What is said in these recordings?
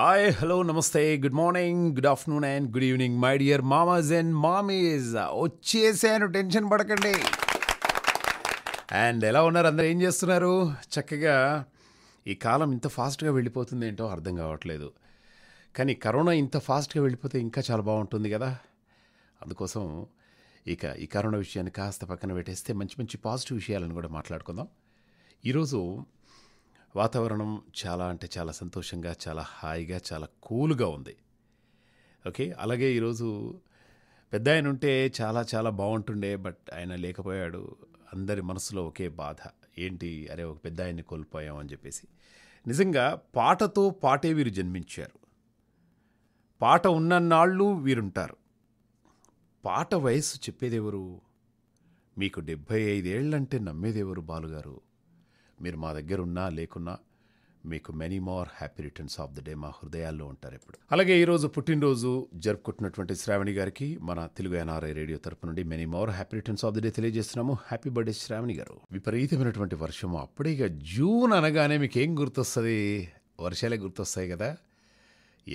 hi hello నమస్తే good morning good afternoon and good evening my dear మామాజ్ and మామీస్ వచ్చేసాను టెన్షన్ పడకండి అండ్ ఎలా ఉన్నారు అందరు ఏం చేస్తున్నారు చక్కగా ఈ కాలం ఇంత ఫాస్ట్గా వెళ్ళిపోతుంది ఏంటో అర్థం కావట్లేదు కానీ కరోనా ఇంత ఫాస్ట్గా వెళ్ళిపోతే ఇంకా చాలా బాగుంటుంది కదా అందుకోసం ఇక ఈ కరోనా విషయాన్ని కాస్త పక్కన పెట్టేస్తే మంచి మంచి పాజిటివ్ విషయాలను కూడా మాట్లాడుకుందాం ఈరోజు వాతావరణం చాలా అంటే చాలా సంతోషంగా చాలా హాయిగా చాలా కూల్గా ఉంది ఓకే అలాగే ఈరోజు పెద్ద ఆయన ఉంటే చాలా చాలా బాగుంటుండే బట్ ఆయన లేకపోయాడు అందరి మనసులో ఒకే బాధ ఏంటి అరే ఒక పెద్ద ఆయన్ని కోల్పోయామని చెప్పేసి నిజంగా పాటతో పాటే వీరు జన్మించారు పాట ఉన్నన్నాళ్ళు వీరుంటారు పాట వయస్సు చెప్పేదెవరు మీకు డెబ్భై ఐదేళ్ళంటే నమ్మేదెవరు బాలుగారు మీరు మా దగ్గర ఉన్నా లేకున్నా మీకు many more happy returns of the day మా హృదయాల్లో ఉంటారు ఎప్పుడు అలాగే ఈరోజు పుట్టినరోజు జరుపుకుంటున్నటువంటి శ్రావణి గారికి మన తెలుగు ఎన్ఆర్ఐ రేడియో తరపు నుండి many more happy returns of the day తెలియజేస్తున్నాము హ్యాపీ బర్త్డే శ్రావణి గారు విపరీతమైనటువంటి వర్షము అప్పుడే ఇక జూన్ అనగానే మీకు ఏం గుర్తొస్తుంది వర్షాలే గుర్తొస్తాయి కదా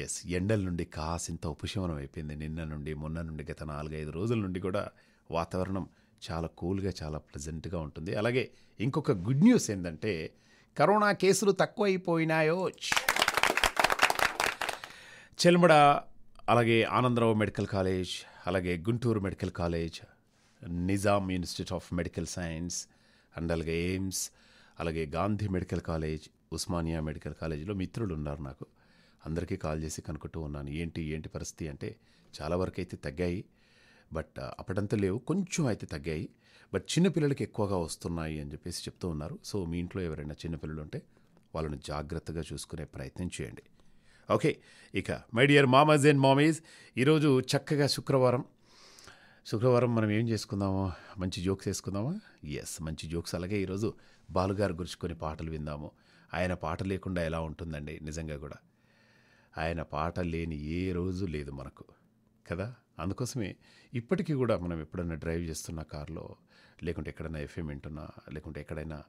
ఎస్ ఎండల నుండి కాసింత ఉపశమనం అయిపోయింది నిన్న నుండి మొన్న నుండి గత నాలుగైదు రోజుల నుండి కూడా వాతావరణం చాలా కూల్గా చాలా ప్లెజెంట్గా ఉంటుంది అలాగే ఇంకొక గుడ్ న్యూస్ ఏంటంటే కరోనా కేసులు తక్కువైపోయినాయో చెల్మడ అలాగే ఆనందరావు మెడికల్ కాలేజ్ అలాగే Guntur medical college Nizam Institute of Medical Science and అలాగే ఎయిమ్స్ అలాగే Gandhi medical college Osmania medical కాలేజీలో మిత్రులు ఉన్నారు నాకు అందరికీ కాల్ చేసి కనుక్కుంటూ ఉన్నాను ఏంటి ఏంటి పరిస్థితి అంటే చాలా వరకు అయితే తగ్గాయి బట్ అప్పటంతా లేవు కొంచెం అయితే తగ్గాయి బట్ చిన్నపిల్లలకి ఎక్కువగా వస్తున్నాయి అని చెప్పేసి చెప్తూ ఉన్నారు సో మీ ఇంట్లో ఎవరైనా చిన్నపిల్లలు ఉంటే వాళ్ళని జాగ్రత్తగా చూసుకునే ప్రయత్నం చేయండి ఓకే ఇక మై డియర్ మామాజ్ అండ్ మామీజ్ ఈరోజు చక్కగా శుక్రవారం శుక్రవారం మనం ఏం చేసుకుందాము మంచి జోక్స్ వేసుకుందామా ఎస్ మంచి జోక్స్ అలాగే ఈరోజు బాలుగారు కొన్ని పాటలు విందాము ఆయన పాట లేకుండా ఎలా ఉంటుందండి నిజంగా కూడా ఆయన పాట లేని ఏ రోజు లేదు మనకు కదా అందుకోసమే ఇప్పటికీ కూడా మనం ఎప్పుడైనా డ్రైవ్ చేస్తున్న కార్లో లేకుంటే ఎక్కడైనా ఎఫ్ఎం వింటున్నా లేకుంటే ఎక్కడైనా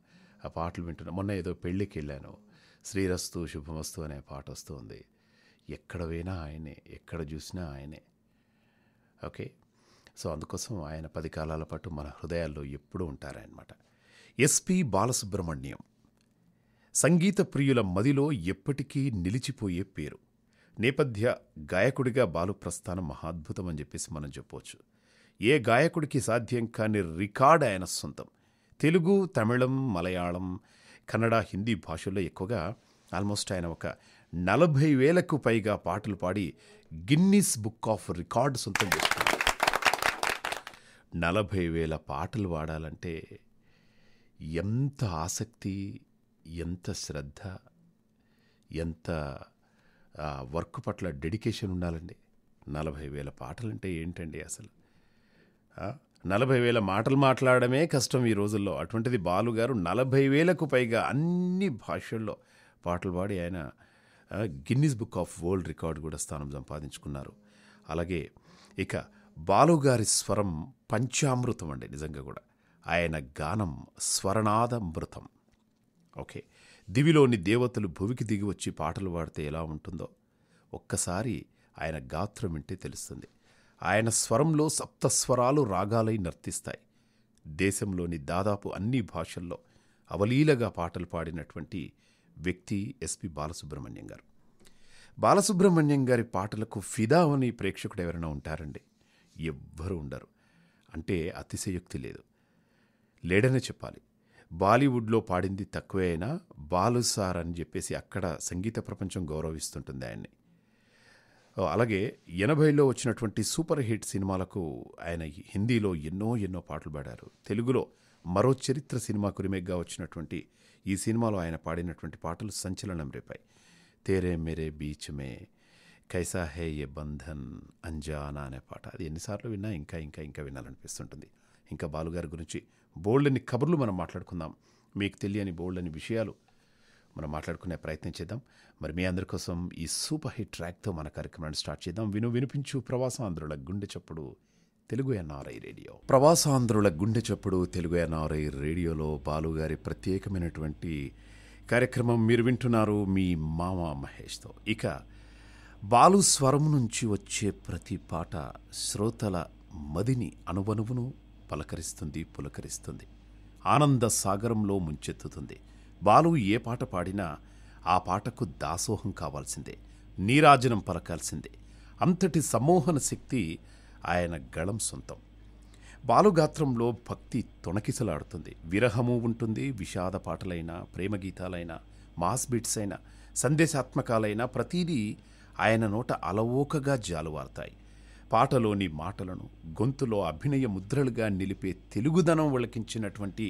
ఆ పాటలు వింటున్నా మొన్న ఏదో పెళ్ళికి వెళ్ళాను శ్రీరస్తు శుభమస్తు అనే పాట వస్తుంది ఎక్కడ పోయినా ఆయనే ఎక్కడ చూసినా ఆయనే ఓకే సో అందుకోసం ఆయన పది కాలాల పాటు మన హృదయాల్లో ఎప్పుడూ ఉంటారనమాట ఎస్పి బాలసుబ్రహ్మణ్యం సంగీత ప్రియుల మదిలో ఎప్పటికీ నిలిచిపోయే పేరు నేపథ్య గాయకుడిగా బాలు ప్రస్థానం మహాద్భుతం అని చెప్పేసి మనం చెప్పవచ్చు ఏ గాయకుడికి సాధ్యం కాని రికార్డ్ ఆయన సొంతం తెలుగు తమిళం మలయాళం కన్నడ హిందీ భాషల్లో ఎక్కువగా ఆల్మోస్ట్ ఆయన ఒక నలభై వేలకు పైగా పాటలు పాడి గిన్నీస్ బుక్ ఆఫ్ రికార్డ్ సొంతం చేసుకున్నారు నలభై వేల పాటలు పాడాలంటే ఎంత ఆసక్తి ఎంత శ్రద్ధ ఎంత ఆ వర్క్ పట్ల డెడికేషన్ ఉండాలండి నలభై వేల పాటలంటే ఏంటండి అసలు నలభై వేల మాటలు మాట్లాడమే కష్టం ఈ రోజుల్లో అటువంటిది బాలుగారు నలభై వేలకు పైగా అన్ని భాషల్లో పాటలు పాడి ఆయన Guinness book of world record కూడా స్థానం సంపాదించుకున్నారు అలాగే ఇక బాలుగారి స్వరం పంచామృతం అండి నిజంగా కూడా ఆయన గానం స్వరణాదమృతం ఓకే దివిలోని దేవతలు భువికి దిగివచ్చి పాటలు పాడితే ఎలా ఉంటుందో ఒక్కసారి ఆయన గాత్రం వింటే తెలుస్తుంది ఆయన స్వరంలో సప్తస్వరాలు రాగాలై నర్తిస్తాయి దేశంలోని దాదాపు అన్ని భాషల్లో అవలీలగా పాటలు పాడినటువంటి వ్యక్తి ఎస్పి బాలసుబ్రహ్మణ్యం గారు బాలసుబ్రహ్మణ్యం గారి పాటలకు ఫిదా అని ప్రేక్షకుడు ఎవరైనా ఉంటారండి ఎవ్వరూ ఉండరు అంటే అతిశయోక్తి లేదు లేడనే చెప్పాలి బాలీవుడ్లో పాడింది తక్కువే అయినా బాలు సార్ అని చెప్పేసి అక్కడ సంగీత ప్రపంచం గౌరవిస్తుంటుంది ఆయన్ని అలాగే ఎనభైలో వచ్చినటువంటి సూపర్ హిట్ సినిమాలకు ఆయన హిందీలో ఎన్నో ఎన్నో పాటలు పాడారు తెలుగులో మరో చరిత్ర సినిమాకు రిమేక్గా వచ్చినటువంటి ఈ సినిమాలో ఆయన పాడినటువంటి పాటలు సంచలనం రేపాయి తేరే మేరే బీచ్ మే కైసా హే ఏ బంధన్ అంజానా అనే పాట అది ఎన్నిసార్లు విన్నా ఇంకా ఇంకా ఇంకా వినాలనిపిస్తుంటుంది ఇంకా బాలుగారి గురించి బోల్డని కబుర్లు మనం మాట్లాడుకుందాం మీకు తెలియని బోల్డని విషయాలు మనం మాట్లాడుకునే ప్రయత్నం చేద్దాం మరి మీ అందరి కోసం ఈ సూపర్ హిట్ ట్రాక్తో మన కార్యక్రమాన్ని స్టార్ట్ చేద్దాం విను వినిపించు ప్రవాసాంధ్రుల గుండె చప్పుడు తెలుగు ఎన్ఆర్ఐ రేడియో ప్రవాసాంధ్రుల గుండె చప్పుడు తెలుగు ఎన్ఆర్ఐ రేడియోలో బాలుగారి ప్రత్యేకమైనటువంటి కార్యక్రమం మీరు వింటున్నారు మీ మామ మహేష్తో ఇక బాలు స్వరం నుంచి వచ్చే ప్రతి పాట శ్రోతల మదిని అనువనువును పలకరిస్తుంది పులకరిస్తుంది ఆనంద సాగరంలో ముంచెత్తుతుంది బాలు ఏ పాట పాడినా ఆ పాటకు దాసోహం కావాల్సిందే నీరాజనం పలకాల్సిందే అంతటి సమ్మోహన శక్తి ఆయన గళం సొంతం బాలుగాత్రంలో భక్తి తొణకిసలాడుతుంది విరహము ఉంటుంది విషాద పాటలైనా ప్రేమ గీతాలైనా మాస్ బిట్స్ అయినా సందేశాత్మకాలైనా ప్రతీదీ ఆయన నోట అలవోకగా జాలువారుతాయి పాటలోని మాటలను గొంతులో అభినయ ముద్రలుగా నిలిపే తెలుగుదనం ఒలకించినటువంటి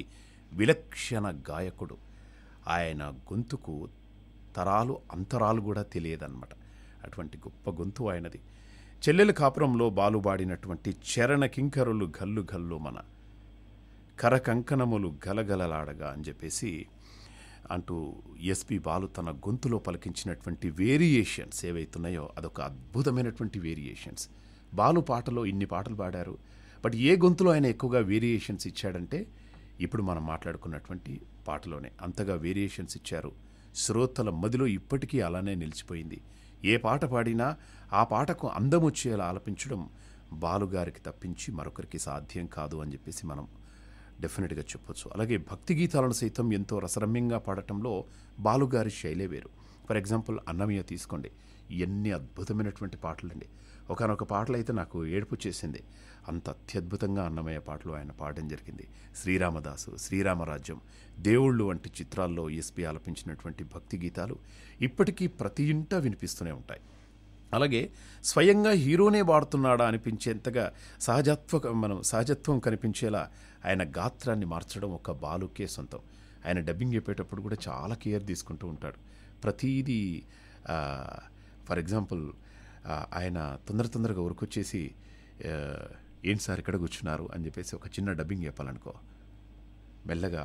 విలక్షణ గాయకుడు ఆయన గొంతుకు తరాలు అంతరాలు కూడా తెలియదన్నమాట అటువంటి గొప్ప గొంతు ఆయనది చెల్లెల కాపురంలో బాలుబాడినటువంటి చరణ కింకరులు గల్లు గల్లు మన కరకంకణములు గలగలలాడగా అని చెప్పేసి అంటూ ఎస్పి బాలు తన గొంతులో పలికించినటువంటి వేరియేషన్స్ ఏవైతున్నాయో అదొక అద్భుతమైనటువంటి వేరియేషన్స్ బాలు పాటలో ఇన్ని పాటలు పాడారు బట్ ఏ గొంతులో ఆయన ఎక్కువగా వేరియేషన్స్ ఇచ్చాడంటే ఇప్పుడు మనం మాట్లాడుకున్నటువంటి పాటలోనే అంతగా వేరియేషన్స్ ఇచ్చారు శ్రోతల మదిలో ఇప్పటికీ అలానే నిలిచిపోయింది ఏ పాట పాడినా ఆ పాటకు అందం వచ్చేలా ఆలపించడం బాలుగారికి తప్పించి మరొకరికి సాధ్యం కాదు అని చెప్పేసి మనం డెఫినెట్గా చెప్పొచ్చు అలాగే భక్తి గీతాలను సైతం ఎంతో రసరమ్యంగా పాడటంలో బాలుగారి శైలే వేరు ఫర్ ఎగ్జాంపుల్ అన్నమయ్య తీసుకోండి ఎన్ని అద్భుతమైనటువంటి పాటలండి ఒకనొక పాటలు అయితే నాకు ఏడుపు చేసింది అంత అత్యద్భుతంగా అన్నమయ్య పాటలు ఆయన పాడడం జరిగింది శ్రీరామదాసు శ్రీరామరాజ్యం దేవుళ్ళు వంటి చిత్రాల్లో ఎస్పి ఆలపించినటువంటి భక్తి గీతాలు ఇప్పటికీ ప్రతి ఇంటా వినిపిస్తూనే ఉంటాయి అలాగే స్వయంగా హీరోనే వాడుతున్నాడా అనిపించేంతగా సహజత్వ మనం సహజత్వం కనిపించేలా ఆయన గాత్రాన్ని మార్చడం ఒక బాలుకే సొంతం ఆయన డబ్బింగ్ చెప్పేటప్పుడు కూడా చాలా కేర్ తీసుకుంటూ ఉంటాడు ప్రతీది ఫర్ ఎగ్జాంపుల్ ఆయన తొందర తొందరగా ఉరికొచ్చేసి ఏంటి సార్ ఇక్కడ కూర్చున్నారు అని చెప్పేసి ఒక చిన్న డబ్బింగ్ చెప్పాలనుకో మెల్లగా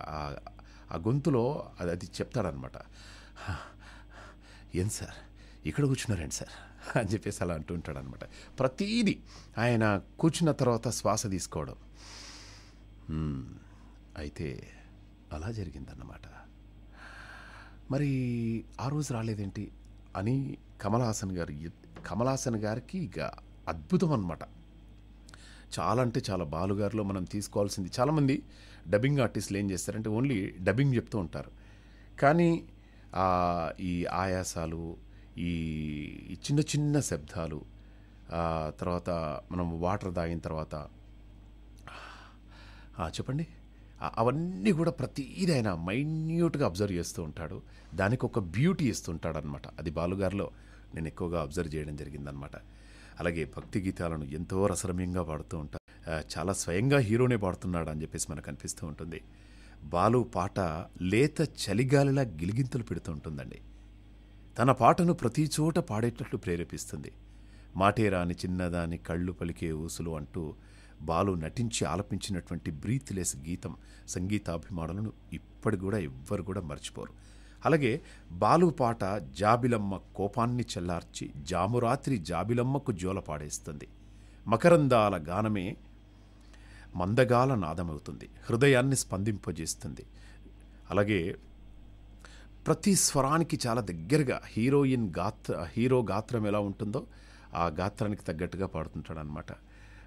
ఆ గొంతులో అది అది చెప్తాడనమాట ఏం సార్ ఇక్కడ కూర్చున్నారండి సార్ అని చెప్పేసి అలా అంటూ ఉంటాడనమాట ప్రతీది ఆయన కూర్చున్న తర్వాత శ్వాస తీసుకోవడం అయితే అలా జరిగిందన్నమాట మరి ఆ రోజు రాలేదేంటి అని కమల్ హాసన్ గారు కమలాసన్ గారికి ఇక అద్భుతం అనమాట చాలా అంటే చాలా బాలుగారిలో మనం తీసుకోవాల్సింది చాలామంది డబ్బింగ్ ఆర్టిస్టులు ఏం చేస్తారంటే ఓన్లీ డబ్బింగ్ చెప్తూ ఉంటారు కానీ ఈ ఆయాసాలు ఈ చిన్న చిన్న శబ్దాలు తర్వాత మనం వాటర్ తాగిన తర్వాత చెప్పండి అవన్నీ కూడా ప్రతీది ఆయన మైన్యూట్గా అబ్జర్వ్ చేస్తూ ఉంటాడు దానికి ఒక బ్యూటీ ఇస్తుంటాడు అనమాట అది బాలుగారిలో నేను ఎక్కువగా అబ్జర్వ్ చేయడం జరిగిందనమాట అలాగే భక్తి గీతాలను ఎంతో రసరమ్యంగా పాడుతూ ఉంటా చాలా స్వయంగా హీరోనే పాడుతున్నాడు అని చెప్పేసి మనకు అనిపిస్తూ ఉంటుంది బాలు పాట లేత చలిగాలిలా గిలిగింతలు పెడుతూ ఉంటుందండి తన పాటను ప్రతి చోట పాడేటట్లు ప్రేరేపిస్తుంది మాటేరాని చిన్నదాని కళ్ళు పలికే ఊసులు అంటూ బాలు నటించి ఆలపించినటువంటి బ్రీత్లెస్ గీతం సంగీతాభిమానులను ఇప్పటి కూడా ఎవ్వరు కూడా మర్చిపోరు అలాగే బాలుపాట జాబిలమ్మ కోపాన్ని చెల్లార్చి జామురాత్రి జాబిలమ్మకు జోలపాడేస్తుంది మకరందాల గానమే మందగాల నాదమవుతుంది హృదయాన్ని స్పందింపజేస్తుంది అలాగే ప్రతి స్వరానికి చాలా దగ్గరగా హీరోయిన్ గాత్ర హీరో గాత్రం ఎలా ఉంటుందో ఆ గాత్రానికి తగ్గట్టుగా పాడుతుంటాడు అనమాట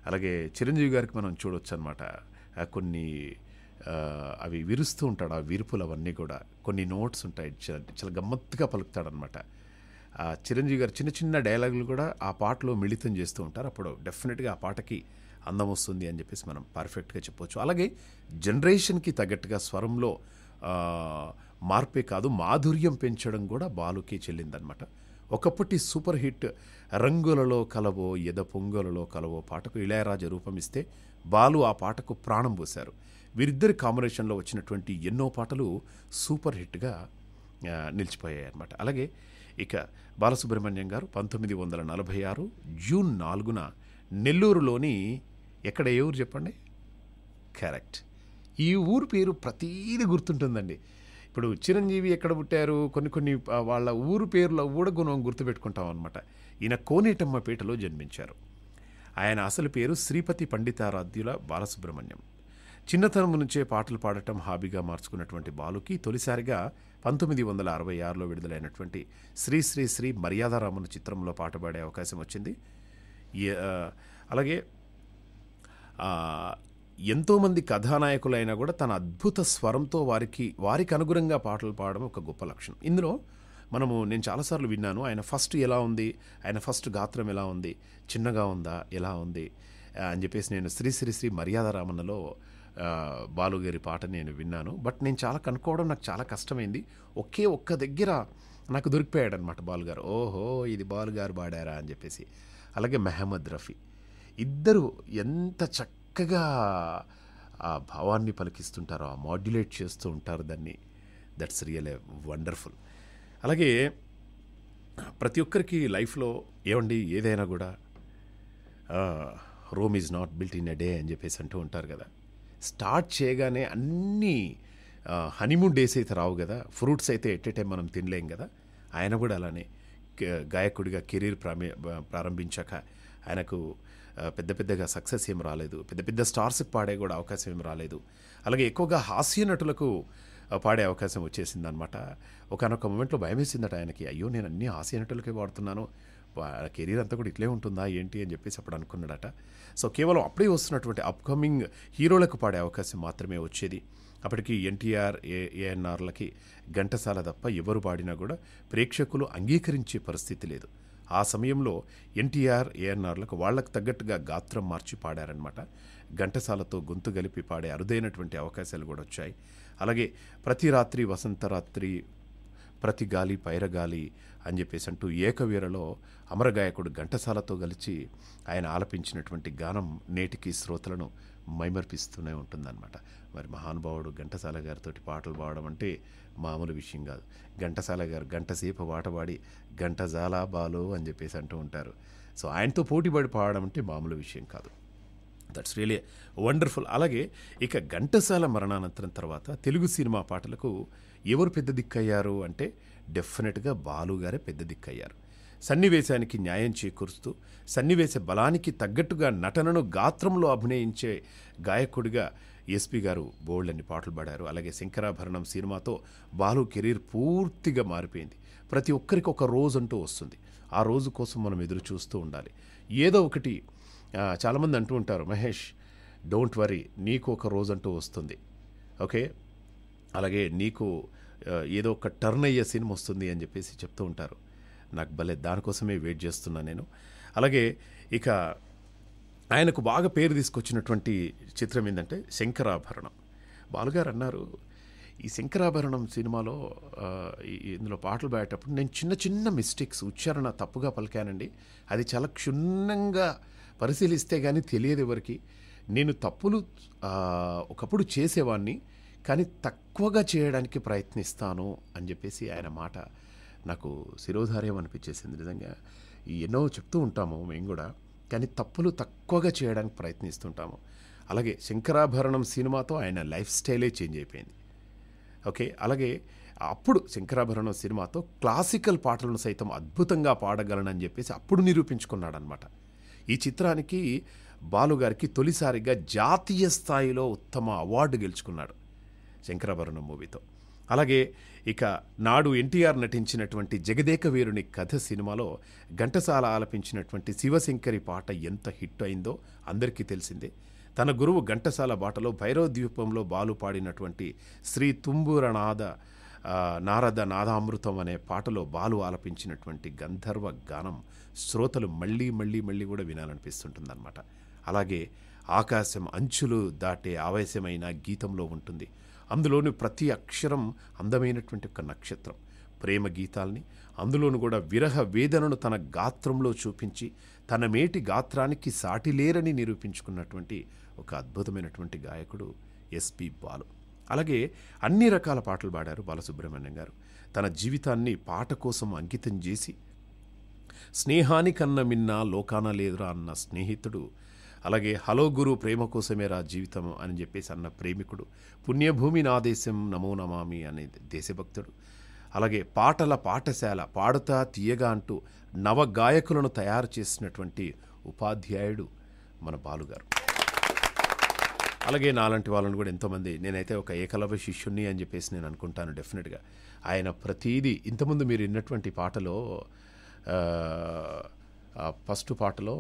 అలాగే చిరంజీవి గారికి మనం చూడొచ్చు అనమాట కొన్ని అవి విరుస్తూ ఉంటాడు ఆ విరుపులు అవన్నీ కూడా కొన్ని నోట్స్ ఉంటాయి చాలా గమ్మత్తుగా పలుకుతాడనమాట చిరంజీవి గారు చిన్న చిన్న డైలాగులు కూడా ఆ పాటలో మిళితం చేస్తూ ఉంటారు అప్పుడు డెఫినెట్గా ఆ పాటకి అందం వస్తుంది అని చెప్పేసి మనం పర్ఫెక్ట్గా చెప్పవచ్చు అలాగే జనరేషన్కి తగ్గట్టుగా స్వరంలో మార్పే కాదు మాధుర్యం పెంచడం కూడా బాలుకే చెల్లిందనమాట ఒకప్పటి సూపర్ హిట్ రంగులలో కలవో ఎద పొంగులలో కలవో పాటకు ఇళయరాజ రూపమిస్తే బాలు ఆ పాటకు ప్రాణం పోశారు వీరిద్దరి కాంబినేషన్లో వచ్చినటువంటి ఎన్నో పాటలు సూపర్ హిట్గా నిలిచిపోయాయి అన్నమాట అలాగే ఇక బాలసుబ్రహ్మణ్యం గారు పంతొమ్మిది వందల నలభై ఆరు జూన్ నాలుగున నెల్లూరులోని ఎక్కడ ఏ ఊరు చెప్పండి కరెక్ట్ ఈ ఊరు పేరు ప్రతీది గుర్తుంటుందండి ఇప్పుడు చిరంజీవి ఎక్కడ పుట్టారు కొన్ని కొన్ని వాళ్ళ ఊరు పేర్ల కూడా గుణం గుర్తుపెట్టుకుంటాం అనమాట ఈయన కోనేటమ్మ పేటలో జన్మించారు ఆయన అసలు పేరు శ్రీపతి పండితారాధ్యుల బాలసుబ్రహ్మణ్యం చిన్నతనం నుంచే పాటలు పాడటం హాబీగా మార్చుకున్నటువంటి బాలుకి తొలిసారిగా పంతొమ్మిది వందల అరవై ఆరులో విడుదలైనటువంటి శ్రీ శ్రీ శ్రీ మర్యాదరామన్ చిత్రంలో పాట పాడే అవకాశం వచ్చింది అలాగే ఎంతోమంది కథానాయకులైనా కూడా తన అద్భుత స్వరంతో వారికి వారికి అనుగుణంగా పాటలు పాడడం ఒక గొప్ప లక్షణం ఇందులో మనము నేను చాలాసార్లు విన్నాను ఆయన ఫస్ట్ ఎలా ఉంది ఆయన ఫస్ట్ గాత్రం ఎలా ఉంది చిన్నగా ఉందా ఎలా ఉంది అని చెప్పేసి నేను శ్రీ శ్రీ శ్రీ మర్యాదరామన్నలో బాలుగారి పాట నేను విన్నాను బట్ నేను చాలా కనుక్కోవడం నాకు చాలా కష్టమైంది ఒకే ఒక్క దగ్గర నాకు దొరికిపోయాడు అనమాట బాలుగారు ఓహో ఇది బాలుగారు పాడారా అని చెప్పేసి అలాగే మెహమ్మద్ రఫీ ఇద్దరు ఎంత చక్కగా ఆ భావాన్ని పలికిస్తుంటారో ఆ మాడ్యులేట్ చేస్తూ ఉంటారు దాన్ని దట్స్ రియల్ ఏ వండర్ఫుల్ అలాగే ప్రతి ఒక్కరికి లైఫ్లో ఏమండి ఏదైనా కూడా Rome is not built in a day అని చెప్పేసి అంటూ ఉంటారు కదా స్టార్ట్ చేయగానే అన్ని హనీమూన్ డేస్ అయితే రావు కదా ఫ్రూట్స్ అయితే ఎట్ టైం మనం తినలేం కదా ఆయన కూడా అలానే గాయకుడిగా కెరీర్ ప్రారంభించాక ఆయనకు పెద్ద పెద్దగా సక్సెస్ ఏం రాలేదు పెద్ద పెద్ద స్టార్స్కి పాడే కూడా అవకాశం ఏం రాలేదు అలాగే ఎక్కువగా హాస్య నటులకు పాడే అవకాశం వచ్చేసిందనమాట ఒకనొక మూమెంట్లో భయం వేసిందట ఆయనకి అయ్యో నేను అన్ని హాస్య నటులకే పాడుతున్నాను కెరీర్ అంతా కూడా ఇట్లే ఉంటుందా ఏంటి అని చెప్పేసి అప్పుడు అనుకున్నాడట సో కేవలం అప్పుడే వస్తున్నటువంటి అప్కమింగ్ హీరోలకు పాడే అవకాశం మాత్రమే వచ్చేది అప్పటికి ఎన్టీఆర్ ఏ ఏఎన్ఆర్లకి ఘంటసాల తప్ప ఎవరు పాడినా కూడా ప్రేక్షకులు అంగీకరించే పరిస్థితి లేదు ఆ సమయంలో ఎన్టీఆర్ ఏఎన్ఆర్లకు వాళ్ళకు తగ్గట్టుగా గాత్రం మార్చి పాడారనమాట ఘంటసాలతో గొంతు గలిపి పాడే అరుదైనటువంటి అవకాశాలు కూడా వచ్చాయి అలాగే ప్రతి రాత్రి వసంత రాత్రి ప్రతి గాలి పైరగాలి అని చెప్పేసి అంటూ ఏకవీరలో అమరగాయకుడు ఘంటసాలతో కలిసి ఆయన ఆలపించినటువంటి గానం నేటికి శ్రోతలను మైమర్పిస్తూనే ఉంటుందన్నమాట మరి మహానుభావుడు ఘంటసాల గారితో పాటలు పాడడం అంటే మామూలు విషయం కాదు ఘంటసాల గారు గంటసేపు పాట పాడి ఘంటజాల బాలు అని చెప్పేసి అంటూ ఉంటారు సో ఆయనతో పోటీపడి పాడడం అంటే మామూలు విషయం కాదు దట్స్ రియలీ వండర్ఫుల్ అలాగే ఇక ఘంటసాల మరణానంతరం తర్వాత తెలుగు సినిమా పాటలకు ఎవరు పెద్ద దిక్కయ్యారు అంటే డెఫినెట్గా బాలుగారే పెద్ద దిక్కయ్యారు సన్నివేశానికి న్యాయం చేకూరుస్తూ సన్నివేశ బలానికి తగ్గట్టుగా నటనను గాత్రంలో అభినయించే గాయకుడిగా ఎస్పీ గారు బోల్డ్ పాటలు పాడారు అలాగే శంకరాభరణం సినిమాతో బాలు కెరీర్ పూర్తిగా మారిపోయింది ప్రతి ఒక్కరికి ఒక రోజు అంటూ వస్తుంది ఆ రోజు కోసం మనం ఎదురు చూస్తూ ఉండాలి ఏదో ఒకటి చాలామంది అంటూ ఉంటారు మహేష్ డోంట్ వరీ నీకు ఒక రోజు అంటూ వస్తుంది ఓకే అలాగే నీకు ఏదో ఒక టర్న్ అయ్యే సినిమా వస్తుంది అని చెప్పేసి చెప్తూ ఉంటారు నాకు భలే దానికోసమే వెయిట్ చేస్తున్నా నేను అలాగే ఇక ఆయనకు బాగా పేరు తీసుకొచ్చినటువంటి చిత్రం ఏంటంటే శంకరాభరణం బాలుగారు అన్నారు ఈ శంకరాభరణం సినిమాలో ఇందులో పాటలు పాడేటప్పుడు నేను చిన్న చిన్న మిస్టేక్స్ ఉచ్చారణ తప్పుగా పలికానండి అది చాలా క్షుణ్ణంగా పరిశీలిస్తే కానీ తెలియదు ఎవరికి నేను తప్పులు ఒకప్పుడు చేసేవాడిని కానీ తక్కువగా చేయడానికి ప్రయత్నిస్తాను అని చెప్పేసి ఆయన మాట నాకు శిరోధార్యం అనిపించేసింది నిజంగా ఎన్నో చెప్తూ ఉంటాము మేము కూడా కానీ తప్పులు తక్కువగా చేయడానికి ప్రయత్నిస్తుంటాము అలాగే శంకరాభరణం సినిమాతో ఆయన లైఫ్ స్టైలే చేంజ్ అయిపోయింది ఓకే అలాగే అప్పుడు శంకరాభరణం సినిమాతో క్లాసికల్ పాటలను సైతం అద్భుతంగా పాడగలనని చెప్పేసి అప్పుడు నిరూపించుకున్నాడనమాట ఈ చిత్రానికి బాలుగారికి తొలిసారిగా జాతీయ స్థాయిలో ఉత్తమ అవార్డు గెలుచుకున్నాడు శంకరాభరణం మూవీతో అలాగే ఇక నాడు ఎన్టీఆర్ నటించినటువంటి జగదేక వీరుని కథ సినిమాలో ఘంటసాల ఆలపించినటువంటి శివశంకరి పాట ఎంత హిట్ అయిందో అందరికీ తెలిసిందే తన గురువు ఘంటసాల బాటలో భైరవ ద్వీపంలో బాలు పాడినటువంటి శ్రీ తుంబూరనాథ నారద నాదామృతం అనే పాటలో బాలు ఆలపించినటువంటి గంధర్వ గానం శ్రోతలు మళ్ళీ మళ్ళీ మళ్ళీ కూడా వినాలనిపిస్తుంటుందన్నమాట అలాగే ఆకాశం అంచులు దాటే ఆవేశమైన గీతంలో ఉంటుంది అందులోని ప్రతి అక్షరం అందమైనటువంటి ఒక నక్షత్రం ప్రేమ గీతాల్ని అందులోను కూడా విరహ వేదనను తన గాత్రంలో చూపించి తన మేటి గాత్రానికి సాటిలేరని నిరూపించుకున్నటువంటి ఒక అద్భుతమైనటువంటి గాయకుడు ఎస్పి బాలు అలాగే అన్ని రకాల పాటలు పాడారు బాలసుబ్రహ్మణ్యం గారు తన జీవితాన్ని పాట కోసం అంకితం చేసి స్నేహానికన్న మిన్న లోకాన లేదురా అన్న స్నేహితుడు అలాగే హలో గురు ప్రేమ కోసమే రా జీవితం అని చెప్పేసి అన్న ప్రేమికుడు పుణ్యభూమి నా దేశం నమో నమామి అనే దేశభక్తుడు అలాగే పాటల పాఠశాల పాడుతా తీయగా అంటూ నవ గాయకులను తయారు చేసినటువంటి ఉపాధ్యాయుడు మన బాలుగారు అలాగే నాలాంటి వాళ్ళని కూడా ఎంతోమంది నేనైతే ఒక ఏకలవ్య శిష్యుణ్ణి అని చెప్పేసి నేను అనుకుంటాను డెఫినెట్గా ఆయన ప్రతీదీ ఇంతకుముందు మీరు విన్నటువంటి పాటలో ఫస్ట్ పాటలో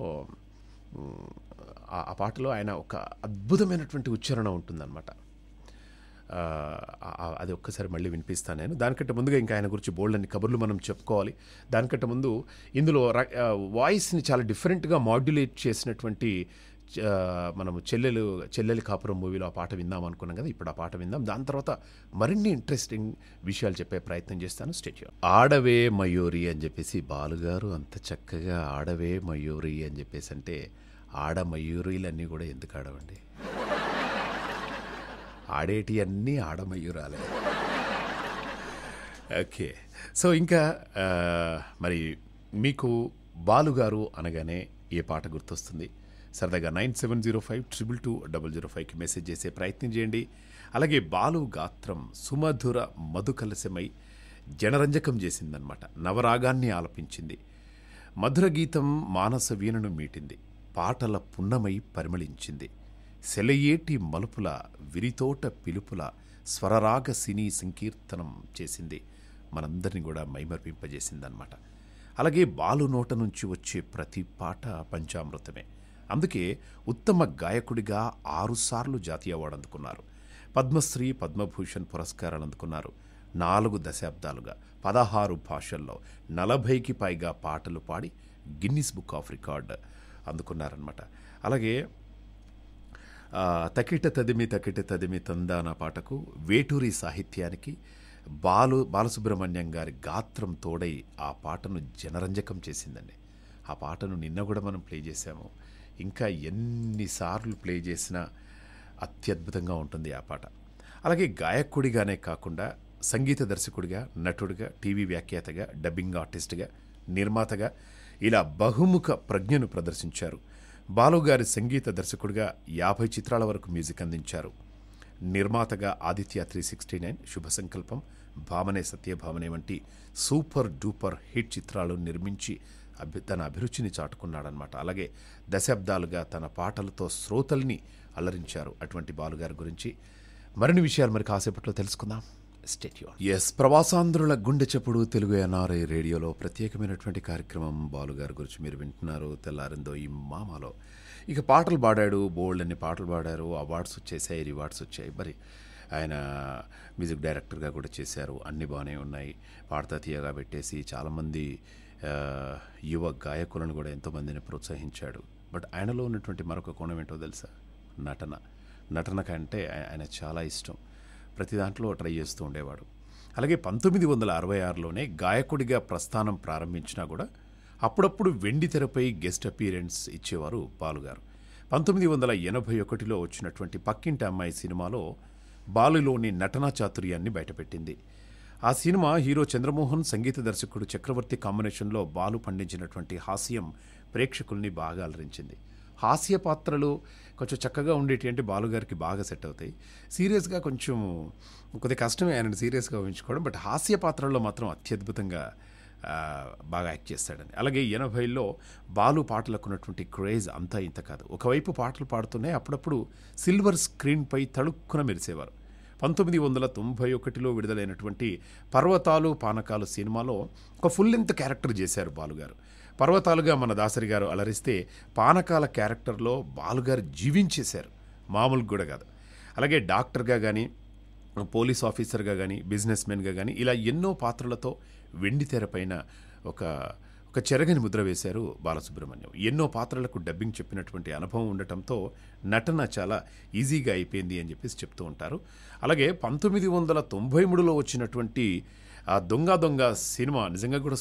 ఆ పాటలో ఆయన ఒక అద్భుతమైనటువంటి ఉచ్చారణ ఉంటుందన్నమాట అది ఒక్కసారి మళ్ళీ వినిపిస్తాను నేను దానికంటే ముందుగా ఇంకా ఆయన గురించి బోల్డ్ అని కబుర్లు మనం చెప్పుకోవాలి దానికంటే ముందు ఇందులో వాయిస్ని చాలా డిఫరెంట్గా మాడ్యులేట్ చేసినటువంటి మనము చెల్లెలు చెల్లెలి కాపురం మూవీలో ఆ పాట విందాం అనుకున్నాం కదా ఇప్పుడు ఆ పాట విందాం దాని తర్వాత మరిన్ని ఇంట్రెస్టింగ్ విషయాలు చెప్పే ప్రయత్నం చేస్తాను స్టేట్యూ ఆడవే మయూరి అని చెప్పేసి బాలుగారు అంత చక్కగా ఆడవే మయూరి అని చెప్పేసి అంటే ఆడ మయూరీలన్నీ కూడా ఎందుకు ఆడవండి ఆడేటి అన్నీ ఆడ మయూరాలే ఓకే సో ఇంకా మరి మీకు బాలుగారు అనగానే ఏ పాట గుర్తొస్తుంది సరదాగా nine seven zero five triple two double zero ఫైవ్కి మెసేజ్ చేసే ప్రయత్నం చేయండి అలాగే బాలు గాత్రం సుమధుర మధుకలశమై జనరంజకం చేసిందనమాట నవరాగాన్ని ఆలపించింది మధుర గీతం మానస వీణను మీటింది పాటల పున్నమై పరిమళించింది సెలయేటి మలుపుల విరితోట పిలుపుల స్వరరాగ సినీ సంకీర్తనం చేసింది మనందరినీ కూడా మైమర్పింపజేసిందనమాట అలాగే బాలు నోట నుంచి వచ్చే ప్రతి పాట పంచామృతమే అందుకే ఉత్తమ గాయకుడిగా ఆరుసార్లు జాతీయ అవార్డు అందుకున్నారు పద్మశ్రీ పద్మభూషణ్ పురస్కారాలు అందుకున్నారు నాలుగు దశాబ్దాలుగా పదహారు భాషల్లో నలభైకి పైగా పాటలు పాడి గిన్నిస్ బుక్ ఆఫ్ రికార్డ్ అందుకున్నారనమాట అలాగే తకిట తదిమి తకిట తదిమి తంద పాటకు వేటూరి సాహిత్యానికి బాలు బాలసుబ్రహ్మణ్యం గారి గాత్రం తోడై ఆ పాటను జనరంజకం చేసిందండి ఆ పాటను నిన్న కూడా మనం ప్లే చేసాము ఇంకా ఎన్నిసార్లు ప్లే చేసినా అత్యద్భుతంగా ఉంటుంది ఆ పాట అలాగే గాయకుడిగానే కాకుండా సంగీత దర్శకుడిగా నటుడిగా టీవీ వ్యాఖ్యాతగా డబ్బింగ్ ఆర్టిస్ట్గా నిర్మాతగా ఇలా బహుముఖ ప్రజ్ఞను ప్రదర్శించారు బాలుగారి సంగీత దర్శకుడిగా యాభై చిత్రాల వరకు మ్యూజిక్ అందించారు నిర్మాతగా ఆదిత్య త్రీ సిక్స్టీ నైన్ శుభ సంకల్పం భామనే సత్యభామనే వంటి సూపర్ డూపర్ హిట్ చిత్రాలు నిర్మించి అభి తన అభిరుచిని చాటుకున్నాడనమాట అలాగే దశాబ్దాలుగా తన పాటలతో శ్రోతల్ని అలరించారు అటువంటి బాలుగారి గురించి మరిన్ని విషయాలు మరి కాసేపట్లో తెలుసుకుందాం ఎస్ ప్రవాసాంధ్రుల గుండె చెప్పుడు తెలుగు ఎన్ఆర్ఐ రేడియోలో ప్రత్యేకమైనటువంటి కార్యక్రమం బాలుగారి గురించి మీరు వింటున్నారు తెల్లారిందో ఈ మామలో ఇక పాటలు పాడాడు బోల్డ్ అన్ని పాటలు పాడారు అవార్డ్స్ వచ్చేసాయి రివార్డ్స్ వచ్చాయి మరి ఆయన మ్యూజిక్ డైరెక్టర్గా కూడా చేశారు అన్నీ బాగానే ఉన్నాయి పాడతా తీయగా పెట్టేసి చాలామంది యువ గాయకులను కూడా ఎంతోమందిని ప్రోత్సహించాడు బట్ ఆయనలో ఉన్నటువంటి మరొక కోణం ఏంటో తెలుసా నటన నటన కంటే ఆయన చాలా ఇష్టం ప్రతి దాంట్లో ట్రై చేస్తూ ఉండేవాడు అలాగే పంతొమ్మిది వందల అరవై ఆరులోనే గాయకుడిగా ప్రస్థానం ప్రారంభించినా కూడా అప్పుడప్పుడు వెండి తెరపై గెస్ట్ అపీరెన్స్ ఇచ్చేవారు బాలుగారు పంతొమ్మిది వందల ఎనభై ఒకటిలో వచ్చినటువంటి పక్కింటి అమ్మాయి సినిమాలో బాలులోని నటనా చాతుర్యాన్ని బయటపెట్టింది ఆ సినిమా హీరో చంద్రమోహన్ సంగీత దర్శకుడు చక్రవర్తి కాంబినేషన్లో బాలు పండించినటువంటి హాస్యం ప్రేక్షకుల్ని బాగా అలరించింది హాస్య పాత్రలు కొంచెం చక్కగా ఉండేటి అంటే బాలుగారికి బాగా సెట్ అవుతాయి సీరియస్గా కొంచెం కొద్దిగా కష్టమే ఆయన సీరియస్గా ఊహించుకోవడం బట్ హాస్య పాత్రల్లో మాత్రం అత్యద్భుతంగా బాగా యాక్ట్ చేస్తాడని అలాగే ఎనభైలో బాలు పాటలకు ఉన్నటువంటి క్రేజ్ అంతా ఇంత కాదు ఒకవైపు పాటలు పాడుతున్నాయి అప్పుడప్పుడు సిల్వర్ స్క్రీన్పై తళుక్కున మెరిసేవారు పంతొమ్మిది వందల తొంభై ఒకటిలో విడుదలైనటువంటి పర్వతాలు పానకాలు సినిమాలో ఒక ఫుల్ లెంత్ క్యారెక్టర్ చేశారు బాలుగారు పర్వతాలుగా మన దాసరి గారు అలరిస్తే పానకాల క్యారెక్టర్లో బాలుగారు జీవించేశారు మామూలుగా కూడా కాదు అలాగే డాక్టర్గా కానీ పోలీస్ ఆఫీసర్గా కానీ బిజినెస్ మెన్గా కానీ ఇలా ఎన్నో పాత్రలతో వెండి పైన ఒక ఒక చెరగని ముద్ర వేశారు బాలసుబ్రహ్మణ్యం ఎన్నో పాత్రలకు డబ్బింగ్ చెప్పినటువంటి అనుభవం ఉండటంతో నటన చాలా ఈజీగా అయిపోయింది అని చెప్పేసి చెప్తూ ఉంటారు అలాగే పంతొమ్మిది వందల తొంభై మూడులో వచ్చినటువంటి ఆ దొంగ దొంగ సినిమా నిజంగా కూడా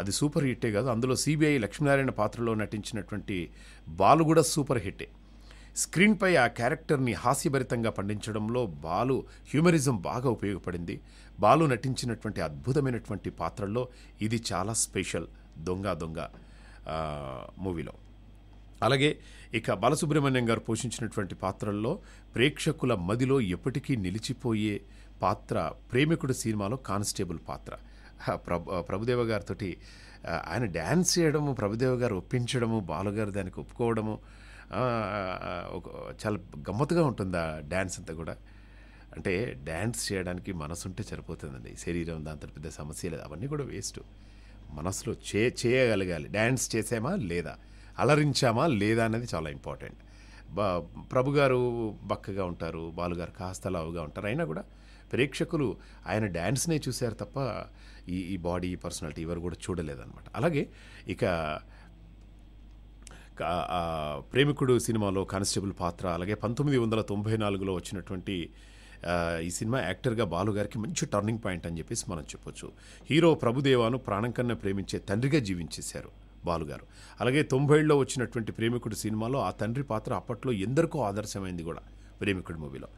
అది సూపర్ హిట్టే కాదు అందులో సిబిఐ లక్ష్మీనారాయణ పాత్రలో నటించినటువంటి బాలు కూడా సూపర్ హిట్టే స్క్రీన్పై ఆ క్యారెక్టర్ని హాస్యభరితంగా పండించడంలో బాలు హ్యూమరిజం బాగా ఉపయోగపడింది బాలు నటించినటువంటి అద్భుతమైనటువంటి పాత్రల్లో ఇది చాలా స్పెషల్ దొంగ దొంగ మూవీలో అలాగే ఇక బాలసుబ్రహ్మణ్యం గారు పోషించినటువంటి పాత్రల్లో ప్రేక్షకుల మదిలో ఎప్పటికీ నిలిచిపోయే పాత్ర ప్రేమికుడు సినిమాలో కానిస్టేబుల్ పాత్ర ప్రభు ప్రభుదేవ గారితో ఆయన డ్యాన్స్ చేయడము ప్రభుదేవ గారు ఒప్పించడము బాలుగారు దానికి ఒప్పుకోవడము చాలా గమ్మత్తుగా ఉంటుంది ఆ డ్యాన్స్ అంతా కూడా అంటే డ్యాన్స్ చేయడానికి మనసు ఉంటే సరిపోతుందండి శరీరం దాంతో పెద్ద సమస్య లేదు అవన్నీ కూడా వేస్ట్ మనసులో చే చేయగలగాలి డ్యాన్స్ చేసామా లేదా అలరించామా లేదా అనేది చాలా ఇంపార్టెంట్ ప్రభుగారు బక్కగా ఉంటారు బాలుగారు కాస్త లావుగా ఉంటారు అయినా కూడా ప్రేక్షకులు ఆయన డ్యాన్స్నే చూశారు తప్ప ఈ ఈ బాడీ పర్సనాలిటీ ఎవరు కూడా చూడలేదన్నమాట అలాగే ఇక ప్రేమికుడు సినిమాలో కానిస్టేబుల్ పాత్ర అలాగే పంతొమ్మిది వందల తొంభై నాలుగులో వచ్చినటువంటి ఈ సినిమా యాక్టర్గా బాలుగారికి మంచి టర్నింగ్ పాయింట్ అని చెప్పేసి మనం చెప్పొచ్చు హీరో ప్రభుదేవాను ప్రాణం కన్నా ప్రేమించే తండ్రిగా జీవించేశారు బాలుగారు అలాగే తొంభైలో వచ్చినటువంటి ప్రేమికుడు సినిమాలో ఆ తండ్రి పాత్ర అప్పట్లో ఎందరికో ఆదర్శమైంది కూడా ప్రేమికుడు మూవీలో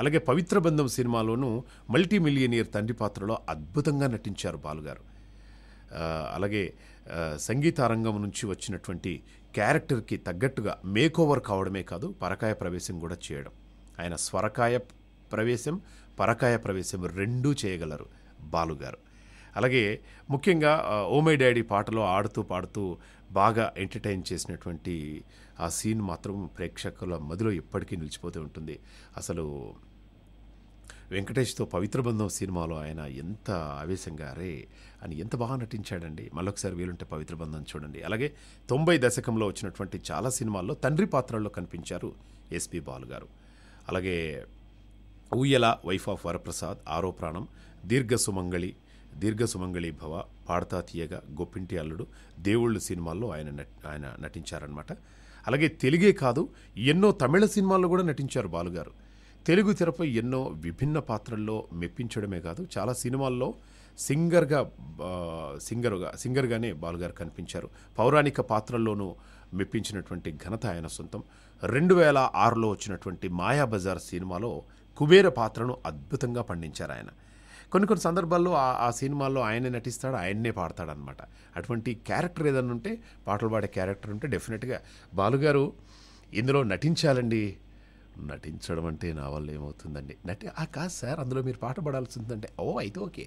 అలాగే పవిత్ర బంధం సినిమాలోనూ మల్టీ మిలియనియర్ తండ్రి పాత్రలో అద్భుతంగా నటించారు బాలుగారు అలాగే సంగీత రంగం నుంచి వచ్చినటువంటి క్యారెక్టర్కి తగ్గట్టుగా మేకోవర్ కావడమే కాదు పరకాయ ప్రవేశం కూడా చేయడం ఆయన స్వరకాయ ప్రవేశం పరకాయ ప్రవేశం రెండూ చేయగలరు బాలుగారు అలాగే ముఖ్యంగా ఓమై డాడీ పాటలో ఆడుతూ పాడుతూ బాగా ఎంటర్టైన్ చేసినటువంటి ఆ సీన్ మాత్రం ప్రేక్షకుల మదిలో ఎప్పటికీ నిలిచిపోతూ ఉంటుంది అసలు వెంకటేష్తో పవిత్ర బంధం సినిమాలో ఆయన ఎంత ఆవేశంగా రే అని ఎంత బాగా నటించాడండి మళ్ళొకసారి వీలుంటే పవిత్ర బంధం చూడండి అలాగే తొంభై దశకంలో వచ్చినటువంటి చాలా సినిమాల్లో తండ్రి పాత్రల్లో కనిపించారు ఎస్పి బాలు గారు అలాగే ఊయల వైఫ్ ఆఫ్ వరప్రసాద్ ఆరో ప్రాణం దీర్ఘ సుమంగళి దీర్ఘ సుమంగళి భవ పాడతా తీయగా గొప్పింటి అల్లుడు దేవుళ్ళు సినిమాల్లో ఆయన ఆయన నటించారనమాట అలాగే తెలుగే కాదు ఎన్నో తమిళ సినిమాల్లో కూడా నటించారు బాలుగారు తెలుగు తెరపై ఎన్నో విభిన్న పాత్రల్లో మెప్పించడమే కాదు చాలా సినిమాల్లో సింగర్గా సింగర్గా సింగర్గానే బాలుగారు కనిపించారు పౌరాణిక పాత్రల్లోనూ మెప్పించినటువంటి ఘనత ఆయన సొంతం రెండు వేల ఆరులో వచ్చినటువంటి మాయాబజార్ సినిమాలో కుబేర పాత్రను అద్భుతంగా పండించారు ఆయన కొన్ని కొన్ని సందర్భాల్లో ఆ సినిమాల్లో ఆయనే నటిస్తాడు ఆయన్నే పాడతాడనమాట అటువంటి క్యారెక్టర్ ఏదన్నా ఉంటే పాటలు పాడే క్యారెక్టర్ ఉంటే డెఫినెట్గా బాలుగారు ఇందులో నటించాలండి నటించడం అంటే నా వల్ల ఏమవుతుందండి నటి ఆ కాదు సార్ అందులో మీరు పాట పడాల్సి ఉందంటే ఓ అయితే ఓకే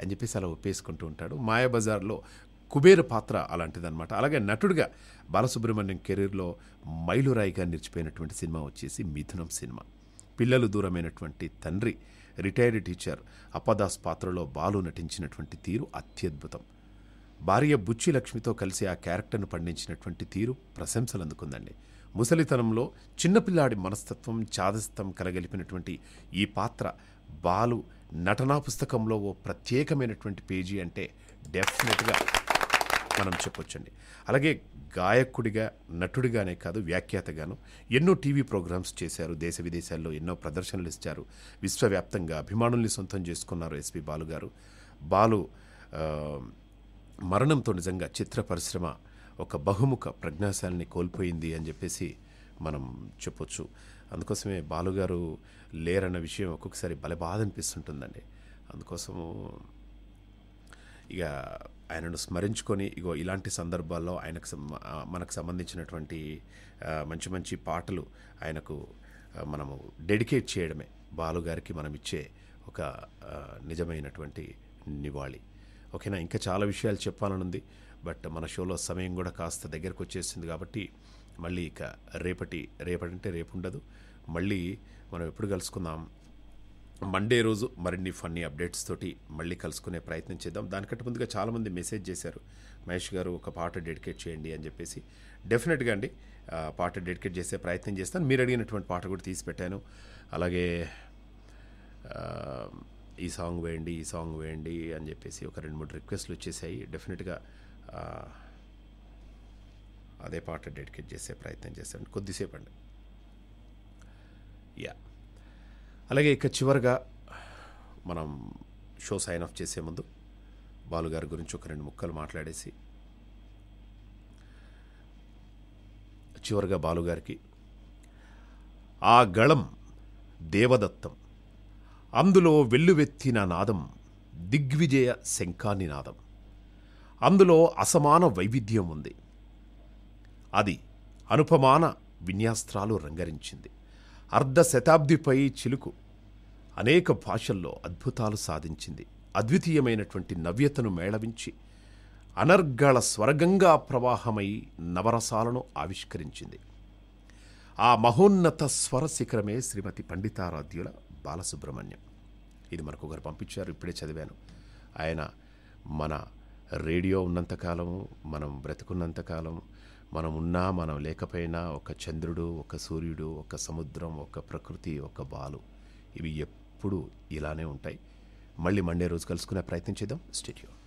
అని చెప్పేసి అలా ఒప్పేసుకుంటూ ఉంటాడు మాయాబజార్లో కుబేర పాత్ర అలాంటిదన్నమాట అలాగే నటుడిగా బాలసుబ్రహ్మణ్యం కెరీర్లో మైలురాయిగా నిలిచిపోయినటువంటి సినిమా వచ్చేసి మిథునం సినిమా పిల్లలు దూరమైనటువంటి తండ్రి రిటైర్డ్ టీచర్ అప్పదాస్ పాత్రలో బాలు నటించినటువంటి తీరు అత్యద్భుతం భార్య బుచ్చి లక్ష్మితో కలిసి ఆ క్యారెక్టర్ను పండించినటువంటి తీరు ప్రశంసలు అందుకుందండి ముసలితనంలో చిన్నపిల్లాడి మనస్తత్వం చాదస్తం కలగలిపినటువంటి ఈ పాత్ర బాలు నటనా పుస్తకంలో ఓ ప్రత్యేకమైనటువంటి పేజీ అంటే డెఫినెట్గా మనం చెప్పొచ్చండి అలాగే గాయకుడిగా నటుడిగానే కాదు వ్యాఖ్యాతగాను ఎన్నో టీవీ ప్రోగ్రామ్స్ చేశారు దేశ విదేశాల్లో ఎన్నో ప్రదర్శనలు ఇచ్చారు విశ్వవ్యాప్తంగా అభిమానుల్ని సొంతం చేసుకున్నారు ఎస్పి బాలు గారు బాలు మరణంతో నిజంగా చిత్ర పరిశ్రమ ఒక బహుముఖ ప్రజ్ఞాశాలని కోల్పోయింది అని చెప్పేసి మనం చెప్పొచ్చు అందుకోసమే బాలుగారు లేరన్న విషయం ఒక్కొక్కసారి బలబాధ అనిపిస్తుంటుందండి అందుకోసము ఇక ఆయనను స్మరించుకొని ఇగో ఇలాంటి సందర్భాల్లో ఆయనకు మనకు సంబంధించినటువంటి మంచి మంచి పాటలు ఆయనకు మనము డెడికేట్ చేయడమే బాలుగారికి మనం ఇచ్చే ఒక నిజమైనటువంటి నివాళి ఓకేనా ఇంకా చాలా విషయాలు చెప్పాలనుంది బట్ మన షోలో సమయం కూడా కాస్త దగ్గరకు వచ్చేసింది కాబట్టి మళ్ళీ ఇక రేపటి రేపటి అంటే రేపు ఉండదు మళ్ళీ మనం ఎప్పుడు కలుసుకుందాం మండే రోజు మరిన్ని ఫన్నీ అప్డేట్స్ తోటి మళ్ళీ కలుసుకునే ప్రయత్నం చేద్దాం దానికంటే ముందుగా చాలామంది మెసేజ్ చేశారు మహేష్ గారు ఒక పాట డెడికేట్ చేయండి అని చెప్పేసి డెఫినెట్గా అండి పాట డెడికేట్ చేసే ప్రయత్నం చేస్తాను మీరు అడిగినటువంటి పాట కూడా తీసి పెట్టాను అలాగే ఈ సాంగ్ వేయండి ఈ సాంగ్ వేయండి అని చెప్పేసి ఒక రెండు మూడు రిక్వెస్ట్లు వచ్చేసాయి డెఫినెట్గా అదే పాట డెడికేట్ చేసే ప్రయత్నం చేస్తాను కొద్దిసేపు అండి యా అలాగే ఇక చివరిగా మనం షో సైన్ ఆఫ్ చేసే ముందు బాలుగారి గురించి ఒక రెండు ముక్కలు మాట్లాడేసి చివరిగా బాలుగారికి ఆ గళం దేవదత్తం అందులో వెల్లువెత్తిన నాదం దిగ్విజయ నాదం అందులో అసమాన వైవిధ్యం ఉంది అది అనుపమాన విన్యాస్త్రాలు రంగరించింది అర్ధ శతాబ్దిపై చిలుకు అనేక భాషల్లో అద్భుతాలు సాధించింది అద్వితీయమైనటువంటి నవ్యతను మేళవించి అనర్గళ స్వర్గంగా ప్రవాహమై నవరసాలను ఆవిష్కరించింది ఆ మహోన్నత స్వర శిఖరమే శ్రీమతి పండితారాధ్యుల బాలసుబ్రహ్మణ్యం ఇది మనకు పంపించారు ఇప్పుడే చదివాను ఆయన మన రేడియో ఉన్నంతకాలము మనం బ్రతుకున్నంతకాలము మనం ఉన్నా మనం లేకపోయినా ఒక చంద్రుడు ఒక సూర్యుడు ఒక సముద్రం ఒక ప్రకృతి ఒక బాలు ఇవి ఎప్పుడు ఇలానే ఉంటాయి మళ్ళీ మండే రోజు కలుసుకునే ప్రయత్నం చేద్దాం